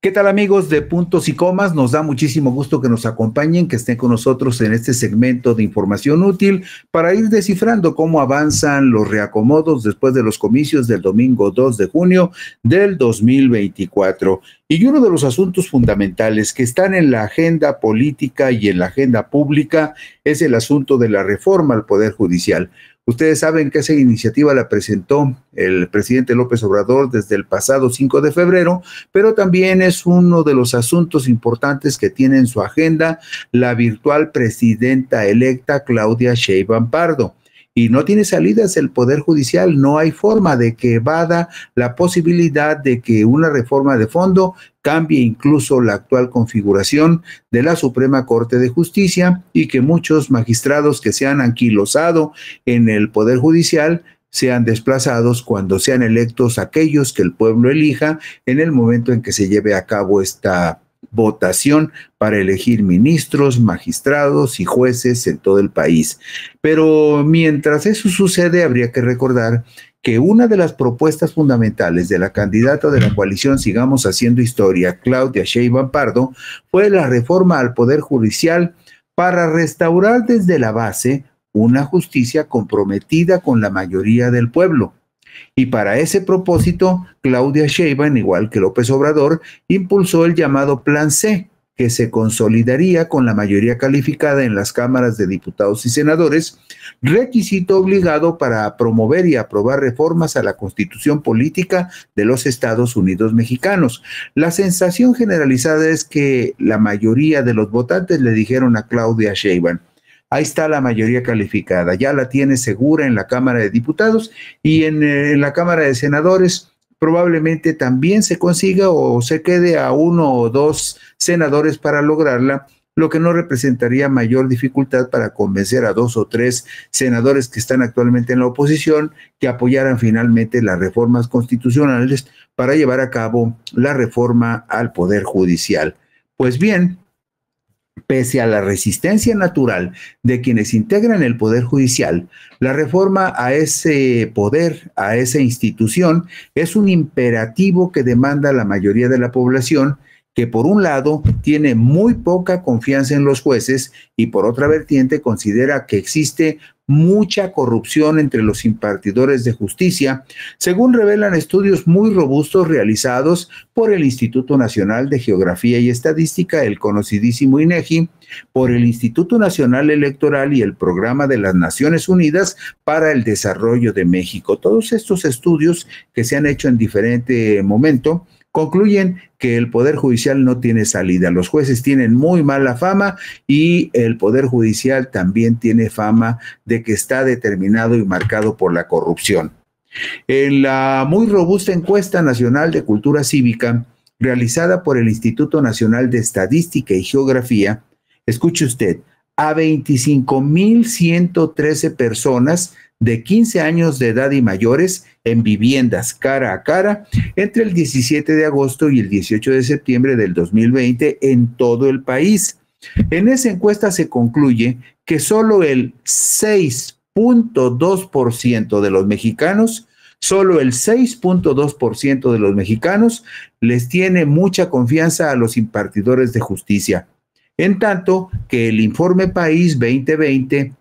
¿Qué tal amigos de Puntos y Comas? Nos da muchísimo gusto que nos acompañen, que estén con nosotros en este segmento de información útil para ir descifrando cómo avanzan los reacomodos después de los comicios del domingo 2 de junio del 2024. Y uno de los asuntos fundamentales que están en la agenda política y en la agenda pública es el asunto de la reforma al Poder Judicial. Ustedes saben que esa iniciativa la presentó el presidente López Obrador desde el pasado 5 de febrero, pero también es uno de los asuntos importantes que tiene en su agenda la virtual presidenta electa Claudia Sheinbaum Pardo y no tiene salidas el Poder Judicial. No hay forma de que vada la posibilidad de que una reforma de fondo cambie incluso la actual configuración de la Suprema Corte de Justicia y que muchos magistrados que se han anquilosado en el Poder Judicial sean desplazados cuando sean electos aquellos que el pueblo elija en el momento en que se lleve a cabo esta votación para elegir ministros, magistrados y jueces en todo el país. Pero mientras eso sucede, habría que recordar que una de las propuestas fundamentales de la candidata de la coalición Sigamos Haciendo Historia, Claudia Sheinbaum Pardo, fue la reforma al Poder Judicial para restaurar desde la base una justicia comprometida con la mayoría del pueblo. Y para ese propósito, Claudia Sheinbaum, igual que López Obrador, impulsó el llamado Plan C, que se consolidaría con la mayoría calificada en las cámaras de diputados y senadores, requisito obligado para promover y aprobar reformas a la constitución política de los Estados Unidos mexicanos. La sensación generalizada es que la mayoría de los votantes le dijeron a Claudia Sheinbaum, ahí está la mayoría calificada, ya la tiene segura en la Cámara de Diputados y eh, en, la Cámara de Senadores probablemente también se consiga o se quede a uno o dos senadores para lograrla, lo que no representaría mayor dificultad para convencer a dos o tres senadores que están actualmente en la oposición que apoyaran finalmente las reformas constitucionales para llevar a cabo la reforma al Poder Judicial. Pues bien, Pese a la resistencia natural de quienes integran el Poder Judicial, la reforma a ese poder, a esa institución, es un imperativo que demanda la mayoría de la población que por un lado tiene muy poca confianza en los jueces y por otra vertiente considera que existe mucha corrupción entre los impartidores de justicia, según revelan estudios muy robustos realizados por el Instituto Nacional de Geografía y Estadística, el conocidísimo INEGI, por el Instituto Nacional Electoral y el Programa de las Naciones Unidas para el Desarrollo de México. Todos estos estudios que se han hecho en diferente momento concluyen que el Poder Judicial no tiene salida. Los jueces tienen muy mala fama y el Poder Judicial también tiene fama de que está determinado y marcado por la corrupción. En la muy robusta encuesta nacional de cultura cívica realizada por el Instituto Nacional de Estadística y Geografía, escuche usted, a 25.113 personas de 15 años de edad y mayores en viviendas cara a cara entre el 17 de agosto y el 18 de septiembre del 2020 en todo el país. En esa encuesta se concluye que solo el 6.2% de los mexicanos, solo el 6.2% de los mexicanos les tiene mucha confianza a los impartidores de justicia en tanto que el informe País 2020,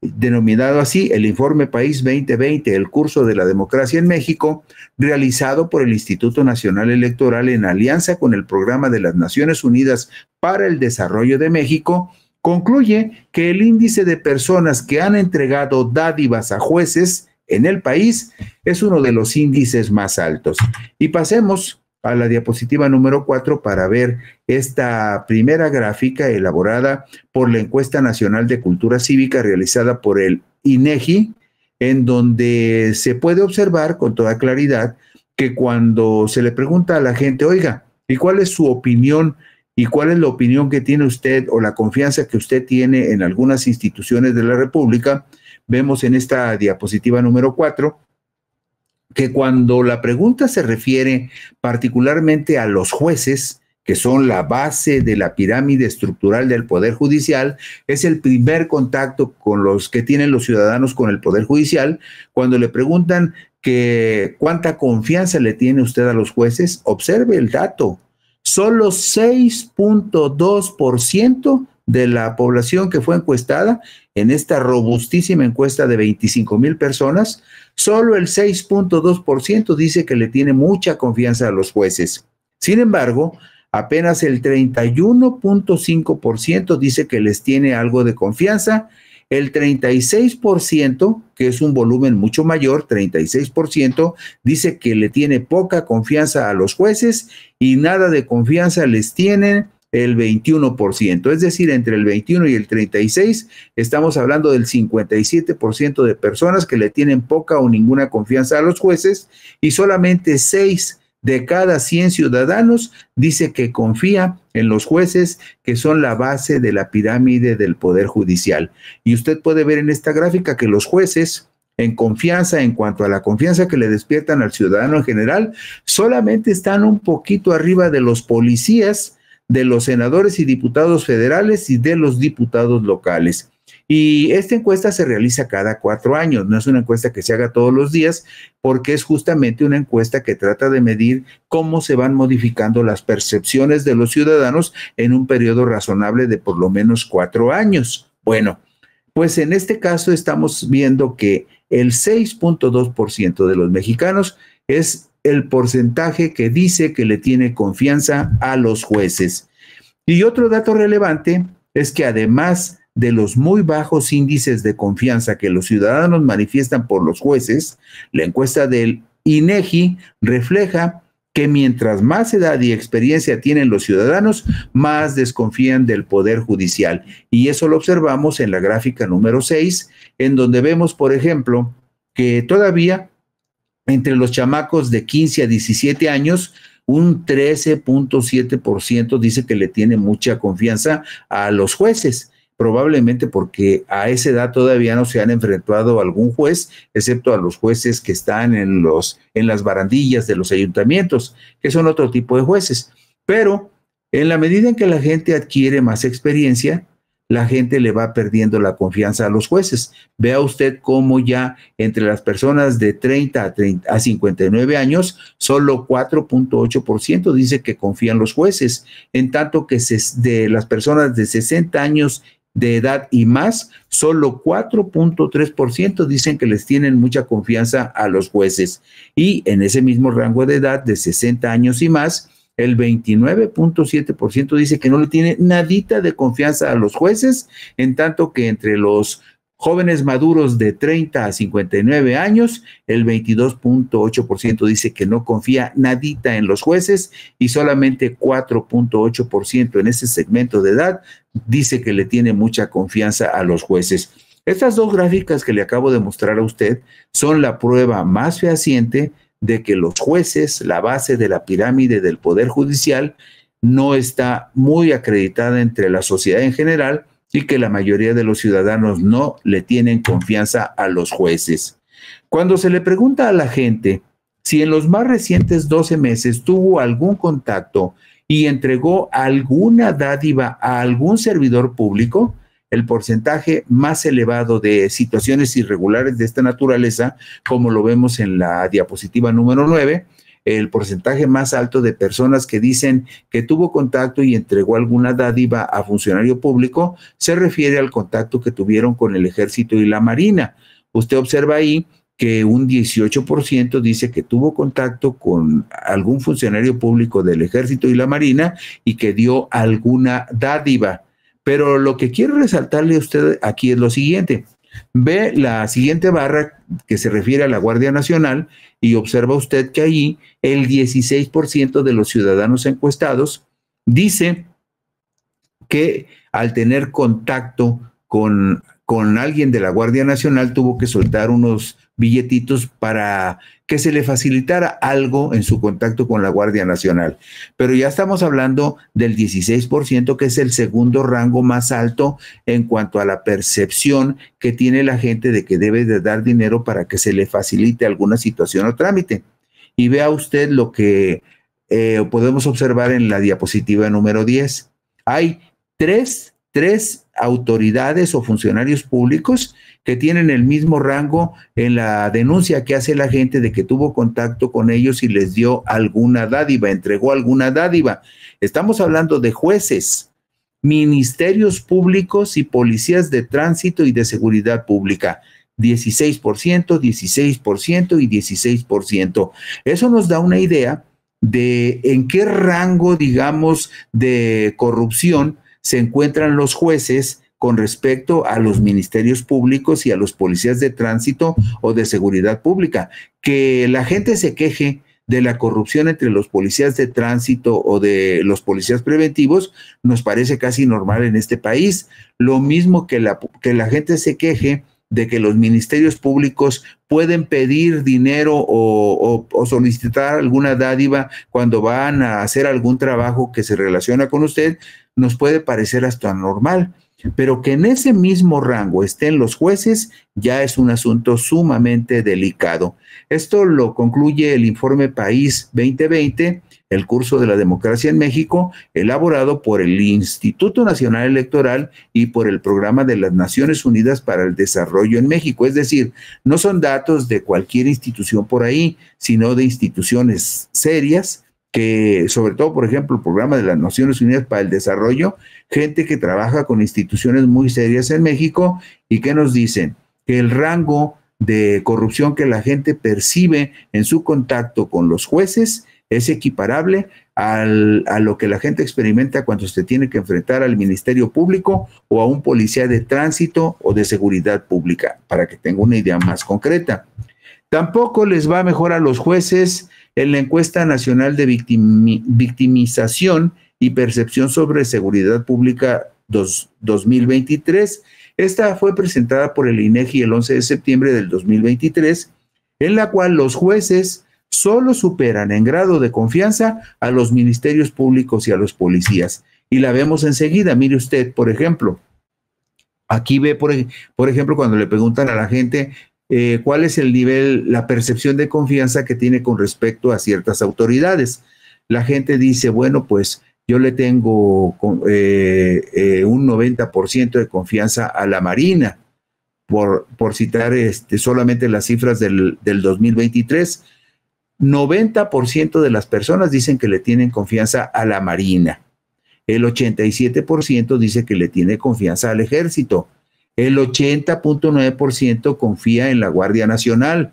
denominado así el informe País 2020, el curso de la democracia en México, realizado por el Instituto Nacional Electoral en alianza con el Programa de las Naciones Unidas para el Desarrollo de México, concluye que el índice de personas que han entregado dádivas a jueces en el país es uno de los índices más altos. Y pasemos a la diapositiva número 4 para ver esta primera gráfica elaborada por la encuesta nacional de cultura cívica realizada por el INEGI, e en donde se puede observar con toda claridad que cuando se le pregunta a la gente, oiga, ¿y cuál es su opinión? ¿Y cuál es la opinión que tiene usted o la confianza que usted tiene en algunas instituciones de la República? Vemos en esta diapositiva número 4 que cuando la pregunta se refiere particularmente a los jueces, que son la base de la pirámide estructural del Poder Judicial, es el primer contacto con los que tienen los ciudadanos con el Poder Judicial. Cuando le preguntan que cuánta confianza le tiene usted a los jueces, observe el dato. Solo 6.2% de la población que fue encuestada en esta robustísima encuesta de 25 mil personas, solo el 6.2% dice que le tiene mucha confianza a los jueces. Sin embargo, apenas el 31.5% dice que les tiene algo de confianza, el 36%, que es un volumen mucho mayor, 36%, dice que le tiene poca confianza a los jueces y nada de confianza les tienen el 21%. Es decir, entre el 21 y el 36 estamos hablando del 57% de personas que le tienen poca o ninguna confianza a los jueces y solamente 6 de cada 100 ciudadanos dice que confía en los jueces que son la base de la pirámide del Poder Judicial. Y usted puede ver en esta gráfica que los jueces en confianza, en cuanto a la confianza que le despiertan al ciudadano en general, solamente están un poquito arriba de los policías, de los senadores y diputados federales y de los diputados locales. Y esta encuesta se realiza cada cuatro años, no es una encuesta que se haga todos los días, porque es justamente una encuesta que trata de medir cómo se van modificando las percepciones de los ciudadanos en un periodo razonable de por lo menos cuatro años. Bueno, pues en este caso estamos viendo que el 6.2% de los mexicanos es el porcentaje que dice que le tiene confianza a los jueces. Y otro dato relevante es que además de los muy bajos índices de confianza que los ciudadanos manifiestan por los jueces, la encuesta del INEGI e refleja que mientras más edad y experiencia tienen los ciudadanos, más desconfían del Poder Judicial. Y eso lo observamos en la gráfica número 6, en donde vemos, por ejemplo, que todavía entre los chamacos de 15 a 17 años, un 13.7% dice que le tiene mucha confianza a los jueces, probablemente porque a esa edad todavía no se han enfrentado a algún juez, excepto a los jueces que están en, los, en las barandillas de los ayuntamientos, que son otro tipo de jueces. Pero en la medida en que la gente adquiere más experiencia, la gente le va perdiendo la confianza a los jueces. Vea usted cómo ya entre las personas de 30 a, 30, a 59 años, solo 4.8% dice que confían los jueces, en tanto que de las personas de 60 años de edad y más, solo 4.3% dicen que les tienen mucha confianza a los jueces. Y en ese mismo rango de edad, de 60 años y más, el 29.7% dice que no le tiene nadita de confianza a los jueces, en tanto que entre los jóvenes maduros de 30 a 59 años, el 22.8% dice que no confía nadita en los jueces y solamente 4.8% en ese segmento de edad dice que le tiene mucha confianza a los jueces. Estas dos gráficas que le acabo de mostrar a usted son la prueba más fehaciente de que los jueces, la base de la pirámide del Poder Judicial, no está muy acreditada entre la sociedad en general y que la mayoría de los ciudadanos no le tienen confianza a los jueces. Cuando se le pregunta a la gente si en los más recientes 12 meses tuvo algún contacto y entregó alguna dádiva a algún servidor público, el porcentaje más elevado de situaciones irregulares de esta naturaleza, como lo vemos en la diapositiva número 9, el porcentaje más alto de personas que dicen que tuvo contacto y entregó alguna dádiva a funcionario público se refiere al contacto que tuvieron con el ejército y la marina. Usted observa ahí que un 18% dice que tuvo contacto con algún funcionario público del ejército y la marina y que dio alguna dádiva. Pero lo que quiero resaltarle a usted aquí es lo siguiente. Ve la siguiente barra que se refiere a la Guardia Nacional y observa usted que allí el 16% de los ciudadanos encuestados dice que al tener contacto con, con alguien de la Guardia Nacional tuvo que soltar unos billetitos para que se le facilitara algo en su contacto con la Guardia Nacional. Pero ya estamos hablando del 16%, que es el segundo rango más alto en cuanto a la percepción que tiene la gente de que debe de dar dinero para que se le facilite alguna situación o trámite. Y vea usted lo que eh, podemos observar en la diapositiva número 10. Hay tres, tres autoridades o funcionarios públicos que tienen el mismo rango en la denuncia que hace la gente de que tuvo contacto con ellos y les dio alguna dádiva, entregó alguna dádiva. Estamos hablando de jueces, ministerios públicos y policías de tránsito y de seguridad pública. 16%, 16% y 16%. Eso nos da una idea de en qué rango, digamos, de corrupción se encuentran los jueces con respecto a los ministerios públicos y a los policías de tránsito o de seguridad pública. Que la gente se queje de la corrupción entre los policías de tránsito o de los policías preventivos nos parece casi normal en este país. Lo mismo que la, que la gente se queje de que los ministerios públicos pueden pedir dinero o, solicitar alguna dádiva cuando van a hacer algún trabajo que se relaciona con usted, nos puede parecer hasta normal pero que en ese mismo rango estén los jueces ya es un asunto sumamente delicado. Esto lo concluye el informe País 2020, el curso de la democracia en México, elaborado por el Instituto Nacional Electoral y por el Programa de las Naciones Unidas para el Desarrollo en México. Es decir, no son datos de cualquier institución por ahí, sino de instituciones serias que sobre todo, por ejemplo, el programa de las Naciones Unidas para el Desarrollo, gente que trabaja con instituciones muy serias en México y que nos dicen que el rango de corrupción que la gente percibe en su contacto con los jueces es equiparable a lo que la gente experimenta cuando se tiene que enfrentar al Ministerio Público o a un policía de tránsito o de seguridad pública, para que tenga una idea más concreta. Tampoco les va mejor a los jueces en la encuesta nacional de victimización y percepción sobre seguridad pública 2023. Esta fue presentada por el INEGI el 11 de septiembre del 2023, en la cual los jueces solo superan en grado de confianza a los ministerios públicos y a los policías. Y la vemos enseguida. Mire usted, por ejemplo, aquí ve, por ejemplo, cuando le preguntan a la gente eh, cuál es el nivel, la percepción de confianza que tiene con respecto a ciertas autoridades. La gente dice, bueno, pues yo le tengo eh, eh, un 90% de confianza a la Marina, por, por citar este, solamente las cifras del 2023. 90% de las personas dicen que le tienen confianza a la Marina. El 87% dice que le tiene confianza al ejército. El 80.9% confía en la Guardia Nacional.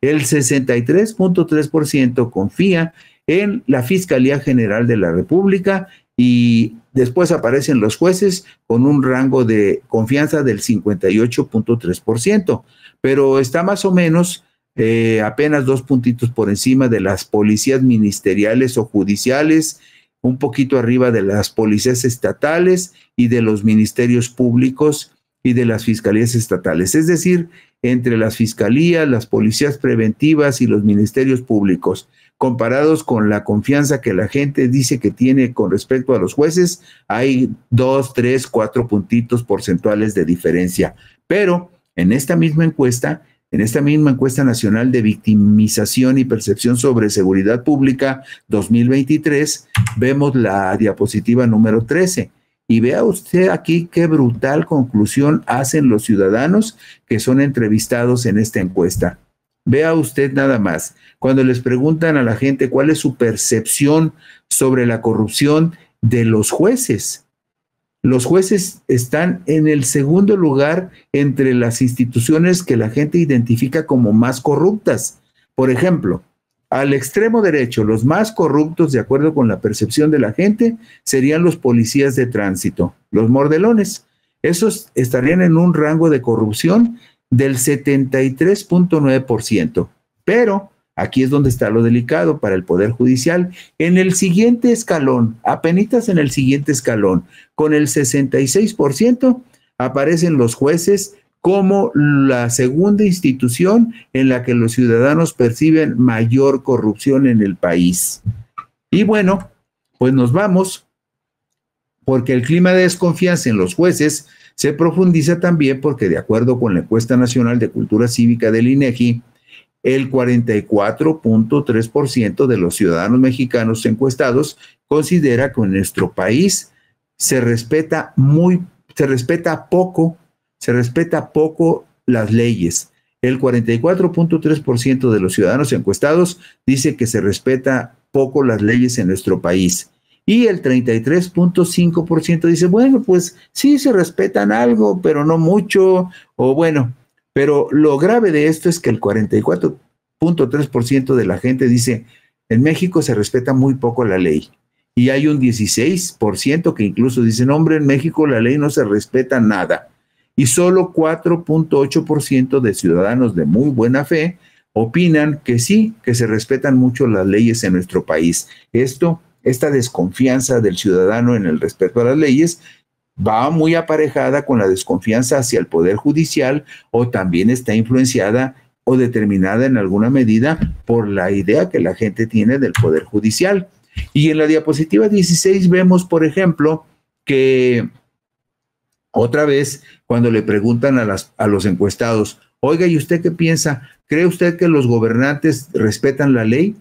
El 63.3% confía en la Fiscalía General de la República y después aparecen los jueces con un rango de confianza del 58.3%, pero está más o menos eh, apenas dos puntitos por encima de las policías ministeriales o judiciales, un poquito arriba de las policías estatales y de los ministerios públicos y de las fiscalías estatales, es decir, entre las fiscalías, las policías preventivas y los ministerios públicos, comparados con la confianza que la gente dice que tiene con respecto a los jueces, hay dos, tres, cuatro puntitos porcentuales de diferencia. Pero en esta misma encuesta, en esta misma encuesta nacional de victimización y percepción sobre seguridad pública 2023, vemos la diapositiva número 13 y vea usted aquí qué brutal conclusión hacen los ciudadanos que son entrevistados en esta encuesta. Vea usted nada más, cuando les preguntan a la gente cuál es su percepción sobre la corrupción de los jueces. Los jueces están en el segundo lugar entre las instituciones que la gente identifica como más corruptas. Por ejemplo, al extremo derecho, los más corruptos, de acuerdo con la percepción de la gente, serían los policías de tránsito, los mordelones. Esos estarían en un rango de corrupción del 73.9%. Pero aquí es donde está lo delicado para el Poder Judicial. En el siguiente escalón, apenitas en el siguiente escalón, con el 66%, aparecen los jueces como la segunda institución en la que los ciudadanos perciben mayor corrupción en el país. Y bueno, pues nos vamos, porque el clima de desconfianza en los jueces se profundiza también porque de acuerdo con la encuesta nacional de cultura cívica del INEGI, e el 44.3% de los ciudadanos mexicanos encuestados considera que en nuestro país se respeta muy se respeta poco se respeta poco las leyes. El 44.3% de los ciudadanos encuestados dice que se respeta poco las leyes en nuestro país. Y el 33.5% dice, bueno, pues sí se respetan algo, pero no mucho, o bueno, pero lo grave de esto es que el 44.3% de la gente dice, en México se respeta muy poco la ley. Y hay un 16% que incluso dice hombre, en México la ley no se respeta nada y solo 4.8% de ciudadanos de muy buena fe opinan que sí, que se respetan mucho las leyes en nuestro país. Esto, esta desconfianza del ciudadano en el respeto a las leyes va muy aparejada con la desconfianza hacia el Poder Judicial o también está influenciada o determinada en alguna medida por la idea que la gente tiene del Poder Judicial. Y en la diapositiva 16 vemos, por ejemplo, que otra vez, cuando le preguntan a, los encuestados, oiga, ¿y usted qué piensa? ¿Cree usted que los gobernantes respetan la ley?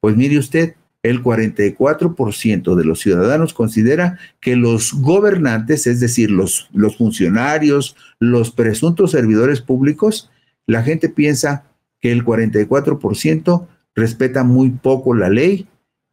Pues mire usted, el 44% de los ciudadanos considera que los gobernantes, es decir, los, los, funcionarios, los presuntos servidores públicos, la gente piensa que el 44% respeta muy poco la ley,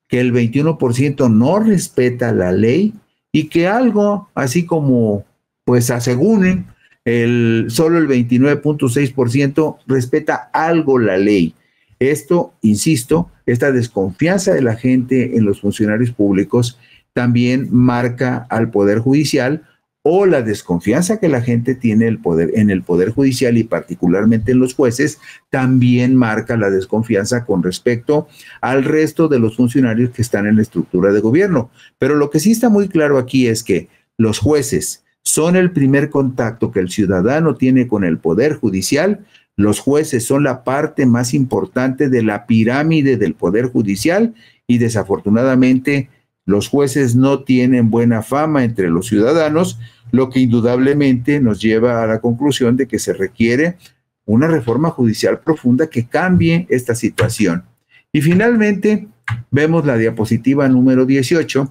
que el 21% no respeta la ley y que algo así como pues según el, solo el 29.6% respeta algo la ley. Esto, insisto, esta desconfianza de la gente en los funcionarios públicos también marca al Poder Judicial o la desconfianza que la gente tiene poder, en el Poder Judicial y particularmente en los jueces, también marca la desconfianza con respecto al resto de los funcionarios que están en la estructura de gobierno. Pero lo que sí está muy claro aquí es que los jueces, son el primer contacto que el ciudadano tiene con el Poder Judicial. Los jueces son la parte más importante de la pirámide del Poder Judicial y desafortunadamente los jueces no tienen buena fama entre los ciudadanos, lo que indudablemente nos lleva a la conclusión de que se requiere una reforma judicial profunda que cambie esta situación. Y finalmente, vemos la diapositiva número 18,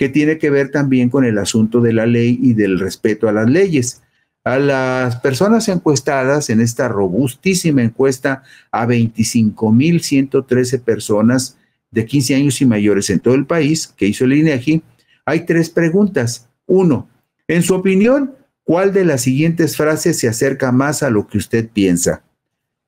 que tiene que ver también con el asunto de la ley y del respeto a las leyes. A las personas encuestadas en esta robustísima encuesta a 25.113 personas de 15 años y mayores en todo el país que hizo el INEGI, e hay tres preguntas. Uno, en su opinión, ¿cuál de las siguientes frases se acerca más a lo que usted piensa?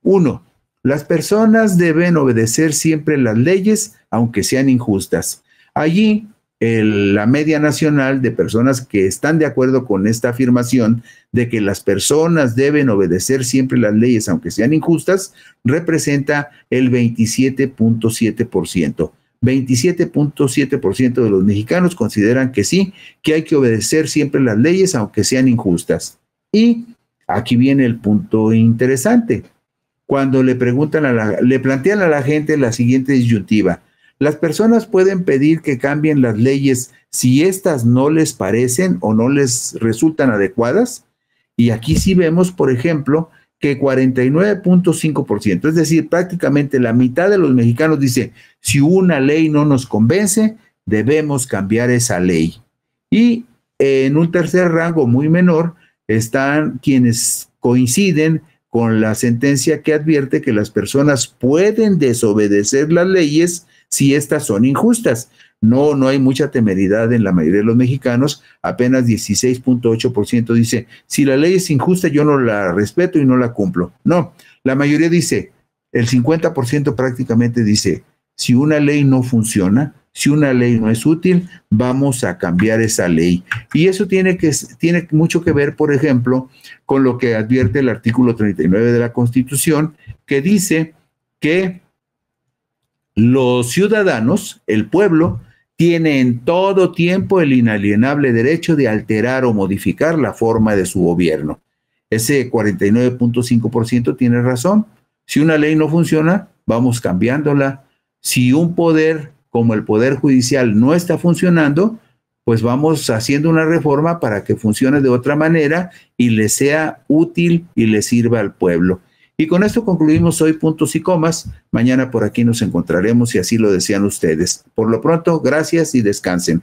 Uno, las personas deben obedecer siempre las leyes, aunque sean injustas. Allí la media nacional de personas que están de acuerdo con esta afirmación de que las personas deben obedecer siempre las leyes, aunque sean injustas, representa el 27.7%. 27.7% de los mexicanos consideran que sí, que hay que obedecer siempre las leyes, aunque sean injustas. Y aquí viene el punto interesante. Cuando le preguntan a le plantean a la gente la siguiente disyuntiva las personas pueden pedir que cambien las leyes si éstas no les parecen o no les resultan adecuadas. Y aquí sí vemos, por ejemplo, que 49.5%, es decir, prácticamente la mitad de los mexicanos dice, si una ley no nos convence, debemos cambiar esa ley. Y en un tercer rango muy menor están quienes coinciden con la sentencia que advierte que las personas pueden desobedecer las leyes si estas son injustas. No, no hay mucha temeridad en la mayoría de los mexicanos, apenas 16.8% dice, si la ley es injusta, yo no la respeto y no la cumplo. No, la mayoría dice, el 50% prácticamente dice, si una ley no funciona, si una ley no es útil, vamos a cambiar esa ley. Y eso tiene, que, tiene mucho que ver, por ejemplo, con lo que advierte el artículo 39 de la Constitución, que dice que los ciudadanos, el pueblo, tiene en todo tiempo el inalienable derecho de alterar o modificar la forma de su gobierno. Ese 49.5% tiene razón. Si una ley no funciona, vamos cambiándola. Si un poder como el Poder Judicial no está funcionando, pues vamos haciendo una reforma para que funcione de otra manera y le sea útil y le sirva al pueblo. Y con esto concluimos hoy puntos y comas. Mañana por aquí nos encontraremos y así lo desean ustedes. Por lo pronto, gracias y descansen.